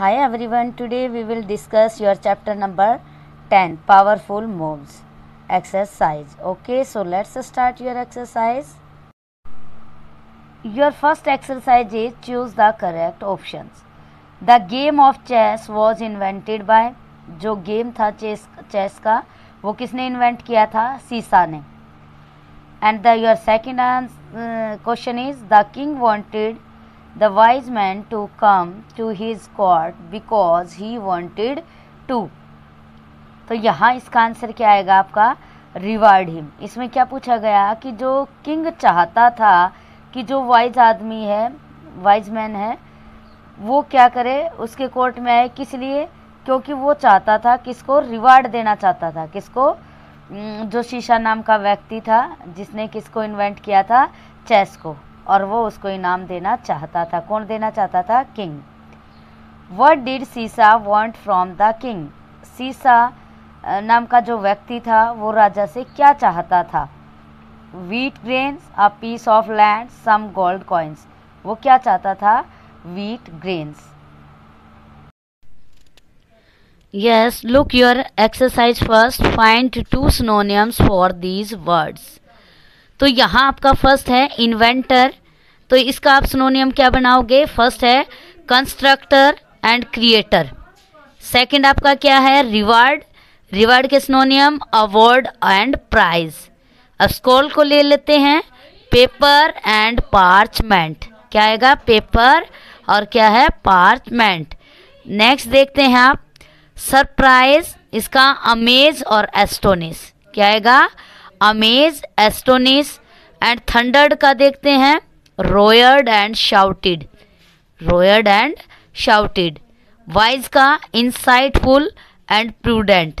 hi everyone today we will discuss your chapter number ten powerful moves exercise okay so let's start your exercise your first exercise is choose the correct options the game of chess was invented by जो game था chess chess का वो किसने invent किया था सीसा ने and the your second question is the king wanted the wise man to come to his court because he wanted to तो यहाँ इसका आंसर क्या आएगा आपका रिवार्ड हिम इसमें क्या पूछा गया कि जो किंग चाहता था कि जो वाइज आदमी है वाइज मैन है वो क्या करे उसके कोर्ट में आए किस लिए क्योंकि वो चाहता था किसको रिवार्ड देना चाहता था किसको जो शीशा नाम का व्यक्ति था जिसने किसको इन्वेंट किया था चेस को और वो उसको इनाम देना चाहता था कौन देना चाहता था king what did Sissa want from the king Sissa नाम का जो व्यक्ति था वो राजा से क्या चाहता था wheat grains a piece of land some gold coins वो क्या चाहता था wheat grains yes look your exercise first find two synonyms for these words तो यहाँ आपका फर्स्ट है इन्वेंटर तो इसका आप सुनोनियम क्या बनाओगे फर्स्ट है कंस्ट्रक्टर एंड क्रिएटर सेकंड आपका क्या है रिवार्ड रिवार्ड के सिनोनियम अवार्ड एंड प्राइज अब स्कोल को ले लेते हैं पेपर एंड पार्चमेंट क्या आएगा पेपर और क्या है पार्चमेंट नेक्स्ट देखते हैं आप सरप्राइज इसका अमेज और एस्टोनिस क्या आएगा अमेज एस्टोनिस एंड थंडर्ड का देखते हैं roared and shouted roared and shouted wise का insightful and prudent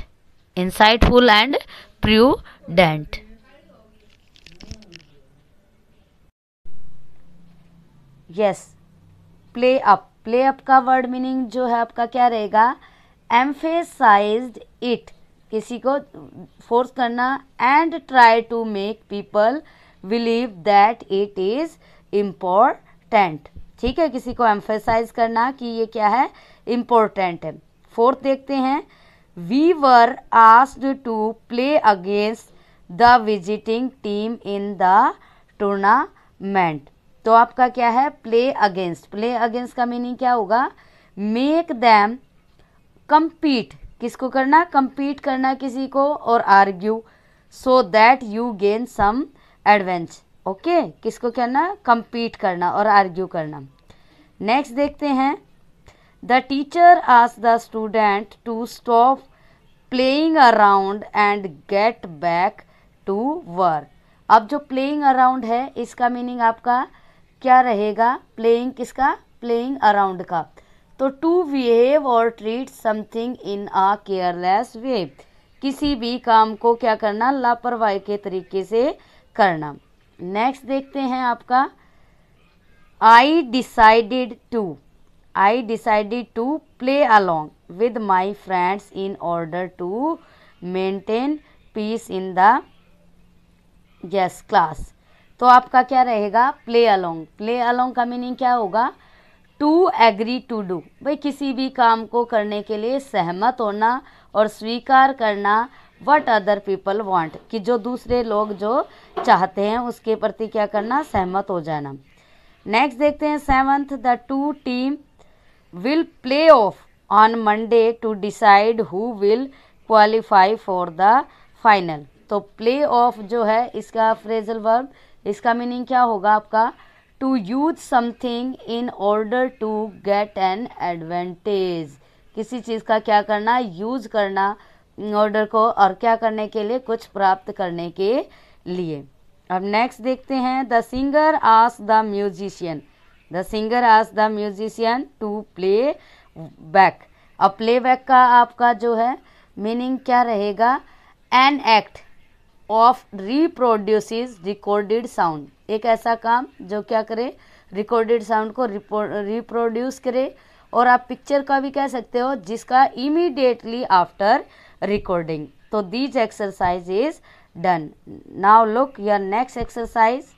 insightful and prudent yes play up play up का वर्ड मीनिंग जो है आपका क्या रहेगा एम्फेसाइज इट किसी को फोर्स करना and try to make people believe that it is important ठीक है किसी को एम्फेसाइज करना कि ये क्या है इम्पोर्टेंट है फोर्थ देखते हैं we were asked to play against the visiting team in the tournament तो आपका क्या है प्ले अगेंस्ट प्ले अगेंस्ट का मीनिंग क्या होगा मेक दैम कम्पीट किसको करना कम्पीट करना किसी को और argue so that you gain some adventure okay किसको करना कंपीट करना और आर्ग्यू करना नेक्स्ट देखते हैं द टीचर आज the student to stop playing around and get back to work अब जो प्लेइंग अराउंड है इसका मीनिंग आपका क्या रहेगा प्लेइंग किसका प्लेइंग अराउंड का तो टू बिहेव और treat something in a careless way किसी भी काम को क्या करना लापरवाही के तरीके से करना नेक्स्ट देखते हैं आपका I decided to I decided to play along with my friends in order to maintain peace in the yes class तो आपका क्या रहेगा प्ले अलोंग प्ले अलोंग का मीनिंग क्या होगा टू एग्री टू डू भाई किसी भी काम को करने के लिए सहमत होना और स्वीकार करना वट अदर पीपल वांट कि जो दूसरे लोग जो चाहते हैं उसके प्रति क्या करना सहमत हो जाना नेक्स्ट देखते हैं seventh the two team will play off on Monday to decide who will qualify for the final तो प्ले ऑफ जो है इसका फ्रेजल वर्ब इसका मीनिंग क्या होगा आपका to use something in order to get an advantage किसी चीज़ का क्या करना यूज करना ऑर्डर को और क्या करने के लिए कुछ प्राप्त करने के लिए अब नेक्स्ट देखते हैं the singer as the musician the singer as the musician to play back अब प्ले बैक का आपका जो है मीनिंग क्या रहेगा an act of reproduce recorded sound एक ऐसा काम जो क्या करे रिकॉर्डेड साउंड को रिप्रोड्यूस करे और आप पिक्चर का भी कह सकते हो जिसका immediately after recording so these exercise is done now look your next exercise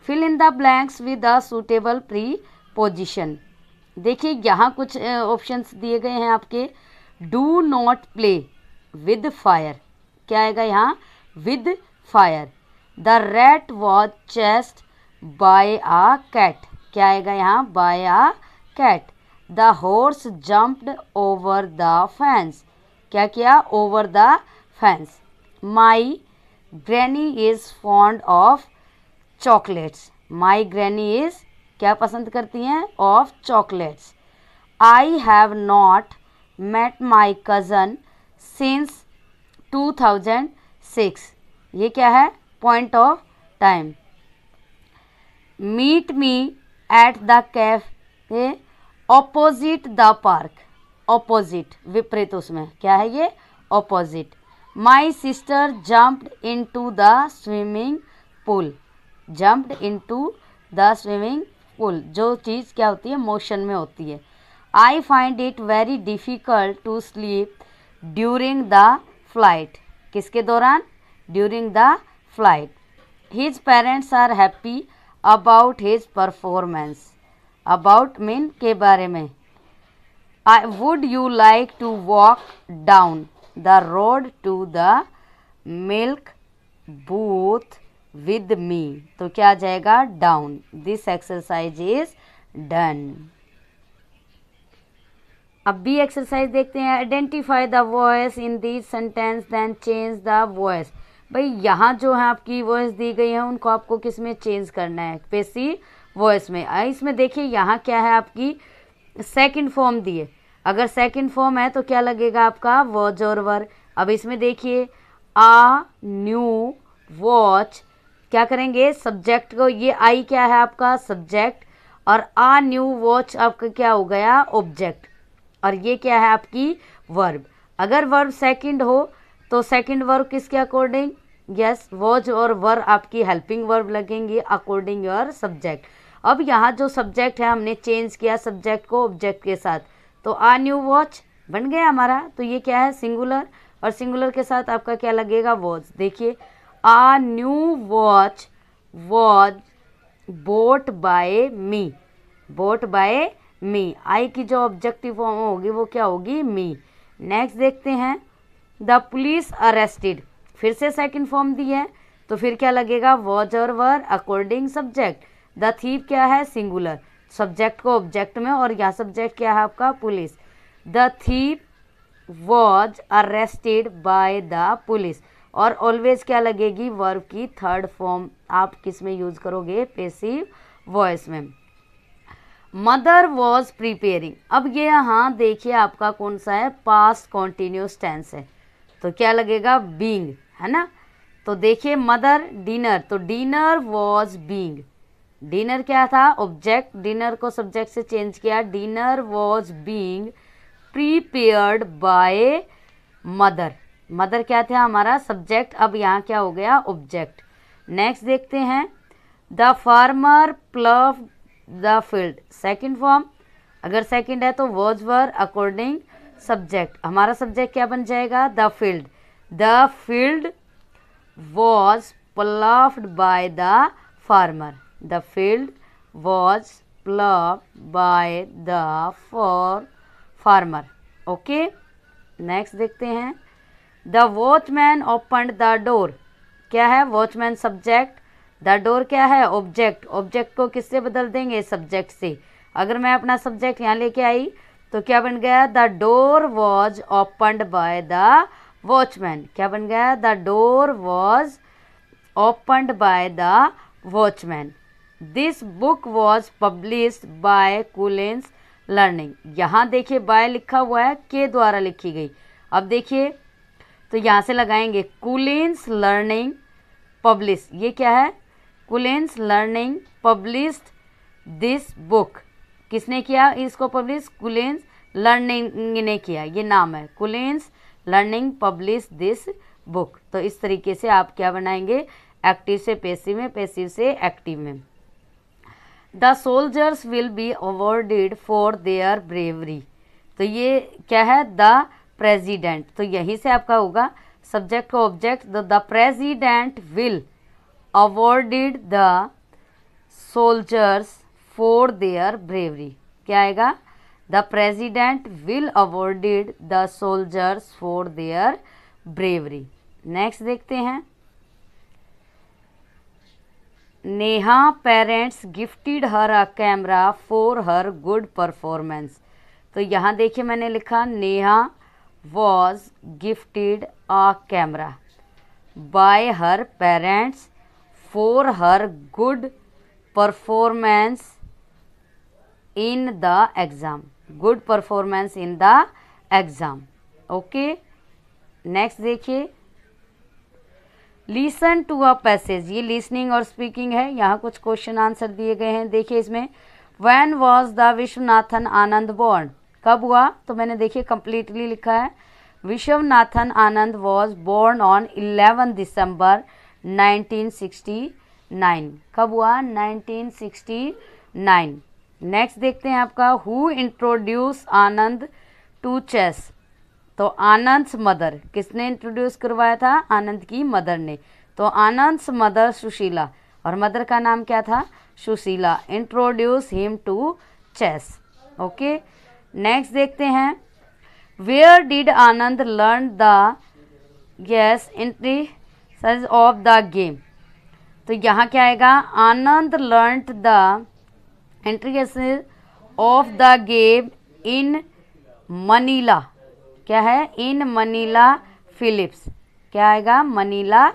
fill in the blanks with a suitable preposition देखिए यहाँ कुछ ऑप्शंस दिए गए हैं आपके do not play with fire क्या आएगा यहाँ with fire the rat was chased by a cat क्या आएगा यहाँ by a cat the horse jumped over the fence क्या किया over the fence my granny is fond of chocolates my granny is क्या पसंद करती हैं of chocolates I have not met my cousin since two thousand six ये क्या है point of time meet me at the cafe opposite the park opposite विपरीत उसमें क्या है ये opposite my sister jumped into the swimming pool jumped into the swimming pool जो चीज़ क्या होती है मोशन में होती है I find it very difficult to sleep during the flight किसके दौरान during the flight his parents are happy about his performance about mean के बारे में I would you like to walk down the road to the milk booth with me तो क्या आ जाएगा down this exercise is done अब B exercise देखते हैं identify the voice in this sentence then change the voice भाई यहाँ जो है आपकी वॉइस दी गई है उनको आपको किस में चेंज करना है पे सी वो इसमें इसमें देखिए यहाँ क्या है आपकी सेकंड फॉर्म दिए अगर सेकंड फॉर्म है तो क्या लगेगा आपका वॉच और वर अब इसमें देखिए आ न्यू वॉच क्या करेंगे सब्जेक्ट को ये आई क्या है आपका सब्जेक्ट और आ न्यू वॉच आपका क्या हो गया ऑब्जेक्ट और ये क्या है आपकी वर्ब अगर वर्ब सेकंड हो तो सेकंड वर्ब किसके अकॉर्डिंग यस वॉज और वर आपकी हेल्पिंग वर्ब लगेंगे अकॉर्डिंग योर सब्जेक्ट अब यहाँ जो सब्जेक्ट है हमने चेंज किया सब्जेक्ट को ऑब्जेक्ट के साथ तो आ न्यू वॉच बन गया हमारा तो ये क्या है सिंगुलर और सिंगुलर के साथ आपका क्या लगेगा वॉच देखिए a new watch watch bought by me bought by me I की जो ऑब्जेक्टिव फॉर्म होगी वो क्या होगी मी नेक्स्ट देखते हैं द पुलिस अरेस्टेड फिर से सेकेंड फॉर्म दी है तो फिर क्या लगेगा वॉच और were according subject the thief क्या है सिंगुलर सब्जेक्ट को ऑब्जेक्ट में और यहाँ सब्जेक्ट क्या है आपका police the thief was arrested by the police और ऑलवेज क्या लगेगी वर्ब की थर्ड फॉर्म आप किस में यूज करोगे पेसिव वॉइस में मदर वॉज प्रिपेयरिंग अब ये यहाँ देखिए आपका कौन सा है पास्ट कॉन्टिन्यूस टेंस है तो क्या लगेगा बींग है ना तो देखिए मदर डिनर तो डिनर वॉज बींग डिनर क्या था ऑब्जेक्ट डिनर को सब्जेक्ट से चेंज किया dinner was being prepared by mother mother क्या था हमारा सब्जेक्ट अब यहाँ क्या हो गया ऑब्जेक्ट नेक्स्ट देखते हैं the farmer plough the field second form अगर सेकेंड है तो वॉज वर अकॉर्डिंग सब्जेक्ट हमारा सब्जेक्ट क्या बन जाएगा the field the field was ploughed by the farmer the field was plowed by the for farmer okay next देखते हैं the watchman open the door क्या है वॉचमैन सब्जेक्ट द डोर क्या है ऑब्जेक्ट ऑब्जेक्ट को किससे बदल देंगे सब्जेक्ट से अगर मैं अपना सब्जेक्ट यहाँ लेके आई तो क्या बन गया the door was opened by the watchman क्या बन गया the door was opened by the watchman this book was publish by Collins learning यहाँ देखिए बाय लिखा हुआ है के द्वारा लिखी गई अब देखिए तो यहाँ से लगाएंगे कुलेंस लर्निंग पब्लिश ये क्या है Collins learning published this book किसने किया इसको पब्लिश कुलेंस लर्निंग ने किया ये नाम है Collins learning publish this book तो इस तरीके से आप क्या बनाएंगे एक्टिव से पेसिव में पेसिव से एक्टिव में the soldiers will be awarded for their bravery तो ये क्या है द प्रेजिडेंट तो यहीं से आपका होगा सब्जेक्ट का ऑब्जेक्ट तो the president will awarded the soldiers for their bravery क्या आएगा the president will awarded the soldiers for their bravery next देखते हैं Neha parents gifted her a camera for her good performance तो यहाँ देखिए मैंने लिखा Neha was gifted a camera by her parents for her good performance in the exam good performance in the exam okay next देखिए listen to a passage ये listening और speaking है यहाँ कुछ क्वेश्चन आंसर दिए गए हैं देखिए इसमें when was the Viswanathan Anand born कब हुआ तो मैंने देखिए कंप्लीटली लिखा है Viswanathan Anand was born on eleven December 1969 कब हुआ 1969 नेक्स्ट देखते हैं आपका who introduce Anand to chess तो आनंद मदर किसने इंट्रोड्यूस करवाया था आनंद की मदर ने तो आनंद मदर सुशीला और मदर का नाम क्या था Sushila introduce him to chess okay next देखते हैं where did Anand learn the yes entry of the game तो यहाँ क्या आएगा Anand learn the entry of the game in Manila क्या है इन मनीला फिलिप्स क्या आएगा मनीला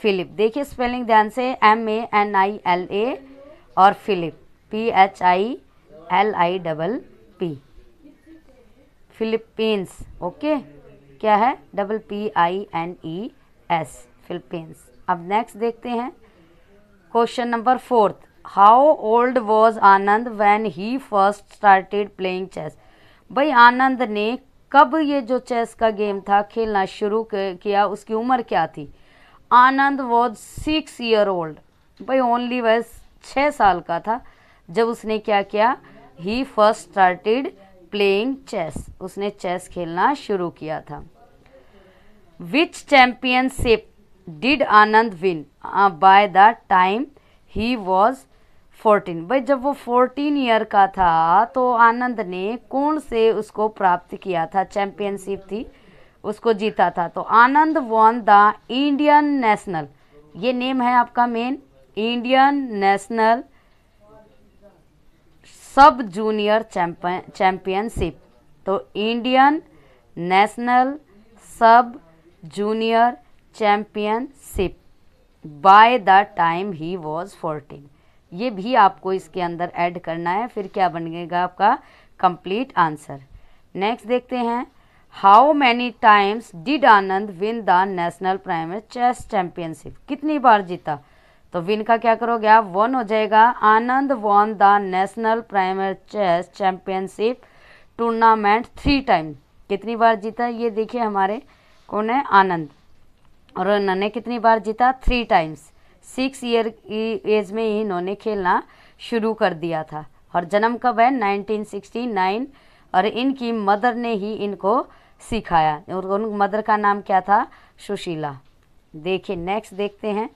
फिलिप देखिए स्पेलिंग ध्यान से M A N I L A और Philip P H I L I double P Philippines okay क्या है double P I N E S Philippines अब नेक्स्ट देखते हैं question number fourth how old was Anand when he first started playing chess भाई आनंद ने कब ये जो चेस का गेम था खेलना शुरू किया उसकी उम्र क्या थी Anand was six year old भाई ओनली वह छः साल का था जब उसने क्या किया he first started playing chess उसने चेस खेलना शुरू किया था which championship did Anand win by the time he was fourteen भाई जब वो फोर्टीन ईयर का था तो आनंद ने कौन से उसको प्राप्त किया था चैम्पियनशिप थी उसको जीता था तो Anand won the Indian national ये नेम है आपका main Indian national sub junior championship तो Indian national sub junior championship by the time he was fourteen ये भी आपको इसके अंदर ऐड करना है फिर क्या बनेगा आपका कंप्लीट आंसर नेक्स्ट देखते हैं how many times did Anand win the national primary chess championship कितनी बार जीता तो विन का क्या करोगे आप वन हो जाएगा Anand won the national primary chess championship tournament three time कितनी बार जीता ये देखिए हमारे कौन है आनंद और उन्होंने कितनी बार जीता थ्री टाइम्स सिक्स ईयर की एज में ही इन्होंने खेलना शुरू कर दिया था और जन्म कब है 1969 और इनकी मदर ने ही इनको सिखाया और उन मदर का नाम क्या था सुशीला देखिए नेक्स्ट देखते हैं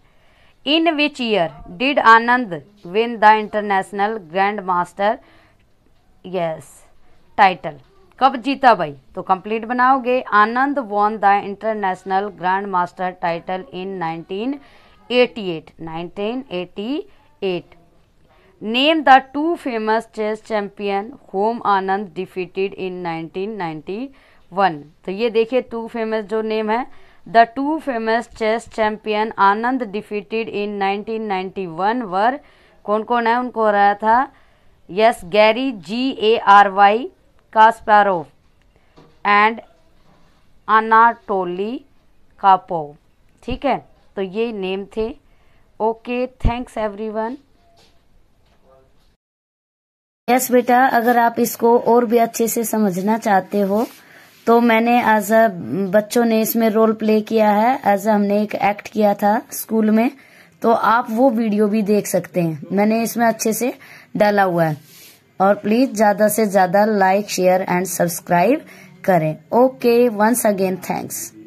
in which year did Anand win the international grand master yes title कब जीता भाई तो कंप्लीट बनाओगे Anand won the international grand master title in 1988 name the two famous chess champion whom anand defeated in 1991 to ye देखिए two famous jo name hai the two famous chess champion anand defeated in 1991 were कौन कौन है उनको हो रहा था yes Gary G A R Y Kasparov and Anatoly Karpov ठीक है तो ये नेम थे ओके थैंक्स एवरीवन यस बेटा अगर आप इसको और भी अच्छे से समझना चाहते हो तो मैंने एज अ बच्चों ने इसमें रोल प्ले किया है एज हमने एक एक्ट किया था स्कूल में तो आप वो वीडियो भी देख सकते हैं मैंने इसमें अच्छे से डाला हुआ है और प्लीज ज्यादा से ज्यादा लाइक शेयर एंड सब्सक्राइब करें ओके वंस अगेन थैंक्स